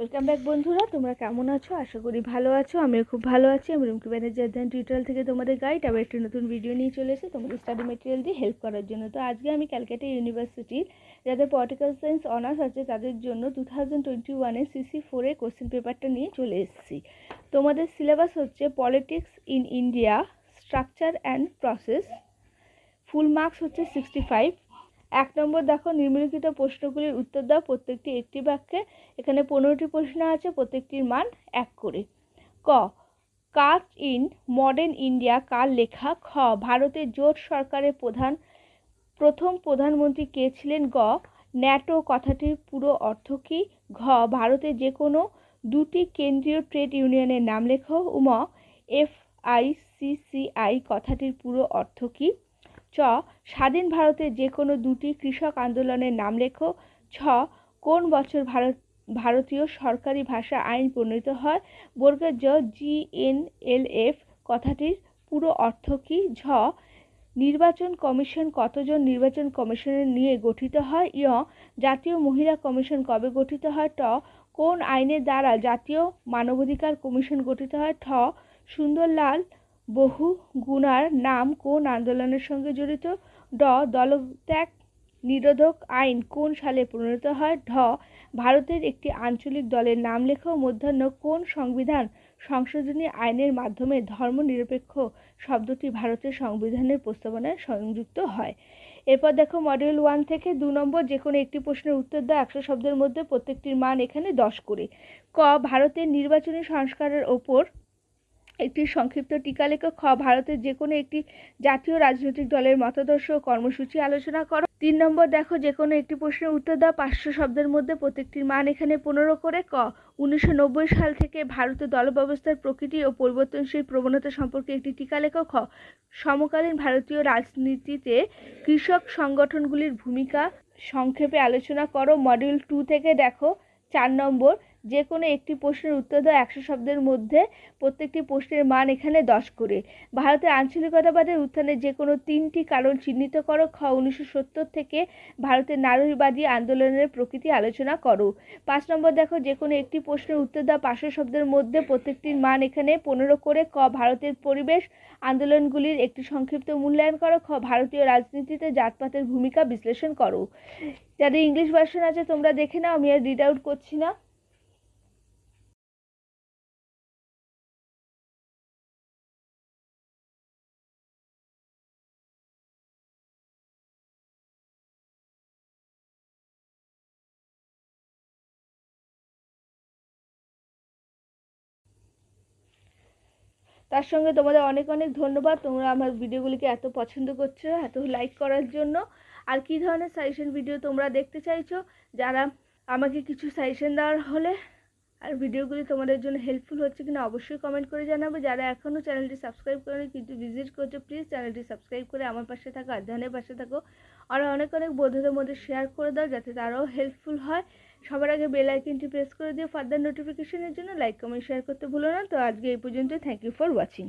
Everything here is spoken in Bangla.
ওয়েলকাম ব্যাক বন্ধুরা তোমরা কেমন আছো আশা করি ভালো আছো আমিও খুব ভালো আছি আমি রুমকি ব্যানার্জি অধ্যয়ন টিউটোরিয়াল থেকে তোমাদের গাইড আবার একটি নতুন ভিডিও নিয়ে চলে এসে তোমাদের স্টাডি মেটেরিয়াল দিয়ে হেল্প করার জন্য তো আজকে আমি ক্যালকাটা ইউনিভার্সিটির যাদের পলিটিক্যাল সায়েন্স অনার্স আছে তাদের জন্য টু থাউজেন্ড টোয়েন্টি ওয়ানে সিসি ফোরের কোশ্চেন পেপারটা নিয়ে চলে এসেছি তোমাদের সিলেবাস হচ্ছে politics in India structure and process full marks হচ্ছে সিক্সটি ফাইভ এক নম্বর দেখো নিম্নলিখিত প্রশ্নগুলির উত্তর দাও প্রত্যেকটি একটি বাক্যে এখানে পনেরোটি প্রশ্ন আছে প্রত্যেকটির মান এক করে ক কাজ ইন মডার্ন ইন্ডিয়া কার লেখা খ ভারতের জোট সরকারের প্রধান প্রথম প্রধানমন্ত্রী কে ছিলেন গ ন্যাটো কথাটির পুরো অর্থ কী ঘ ভারতে যে কোনো দুটি কেন্দ্রীয় ট্রেড ইউনিয়নের নাম লেখো um F I C C I কথাটির পুরো অর্থ কী চ স্বাধীন ভারতের যে কোনো দুটি কৃষক আন্দোলনের নাম লেখো ছ কোন বছর ভারত ভারতীয় সরকারি ভাষা আইন প্রণীত হয় বর্গের জ এফ কথাটির পুরো অর্থ কী ঝ নির্বাচন কমিশন কতজন নির্বাচন কমিশনের নিয়ে গঠিত হয় ইয় জাতীয় মহিলা কমিশন কবে গঠিত হয় ট কোন আইনের দ্বারা জাতীয় মানবাধিকার কমিশন গঠিত হয় ঠ সুন্দরলাল বহু গুণার নাম কোন আন্দোলনের সঙ্গে জড়িত ড দলত্যাগ নিরোধক আইন কোন সালে প্রণীত হয় ঢ ভারতের একটি আঞ্চলিক দলের নাম লেখো মধ্যাহ্ন কোন সংবিধান সংশোধনী আইনের মাধ্যমে ধর্মনিরপেক্ষ শব্দটি ভারতের সংবিধানের প্রস্তাবনায় সংযুক্ত হয় এরপর দেখো মডিউল ওয়ান থেকে দু নম্বর যে কোনো একটি প্রশ্নের উত্তর দেয় একশো শব্দের মধ্যে প্রত্যেকটির মান এখানে দশ করে ক ভারতের নির্বাচনী সংস্কারের ওপর একটি সংক্ষিপ্ত টিকালেখ খ ভারতের যে কোনো একটি জাতীয় রাজনৈতিক দলের মতাদর্শ ও কর্মসূচি আলোচনা করো তিন নম্বর দেখো যে কোনো একটি প্রশ্নের উত্তর দাও পাঁচশো শব্দের মধ্যে প্রত্যেকটির মান এখানে পনেরো করে ক উনিশশো সাল থেকে ভারতের দলব্যবস্থার প্রকৃতি ও পরিবর্তনশীল প্রবণতা সম্পর্কে একটি টিকা লেখক খ সমকালীন ভারতীয় রাজনীতিতে কৃষক সংগঠনগুলির ভূমিকা সংক্ষেপে আলোচনা করো মডিউল টু থেকে দেখো চার নম্বর যে কোনো একটি প্রশ্নের উত্তর দাও একশো শব্দের মধ্যে প্রত্যেকটি প্রশ্নের মান এখানে দশ করে ভারতের আঞ্চলিকতাবাদের উত্থানে যে কোনো তিনটি কারণ চিহ্নিত করো খ উনিশশো সত্তর থেকে ভারতের নারীবাদী আন্দোলনের প্রকৃতি আলোচনা করো পাঁচ নম্বর দেখো যে কোনো একটি প্রশ্নের উত্তর দাও পাঁচশো শব্দের মধ্যে প্রত্যেকটির মান এখানে পনেরো করে ক ভারতের পরিবেশ আন্দোলনগুলির একটি সংক্ষিপ্ত মূল্যায়ন করো খ ভারতীয় রাজনীতিতে জাতপাতের ভূমিকা বিশ্লেষণ করো যাদের ইংলিশ ভার্সন আছে তোমরা দেখে নাও আমি আর রিড আউট করছি না তার সঙ্গে তোমাদের অনেক অনেক ধন্যবাদ তোমরা আমার ভিডিওগুলিকে এত পছন্দ করছো এত লাইক করার জন্য আর কি ধরনের সাজেশন ভিডিও তোমরা দেখতে চাইছো যারা আমাকে কিছু সাজেশন দেওয়ার হলে আর ভিডিওগুলি তোমাদের জন্য হেল্পফুল হচ্ছে কিনা অবশ্যই কমেন্ট করে জানাবে যারা এখনও চ্যানেলটি সাবস্ক্রাইব করেনি কিন্তু ভিজিট করছো প্লিজ চ্যানেলটি সাবস্ক্রাইব করে আমার পাশে থাকো অধ্যয়নের পাশে থাকো আর অনেক অনেক বন্ধুদের মধ্যে শেয়ার করে দাও যাতে তারাও হেল্পফুল হয় সবার আগে বেল আইকনটি প্রেস করে দিও ফার্দার নোটিফিকেশনের জন্য লাইক কমেন্ট শেয়ার করতে ভুলো না তো আজকে এই পর্যন্ত থ্যাংক ইউ ফর ওয়াচিং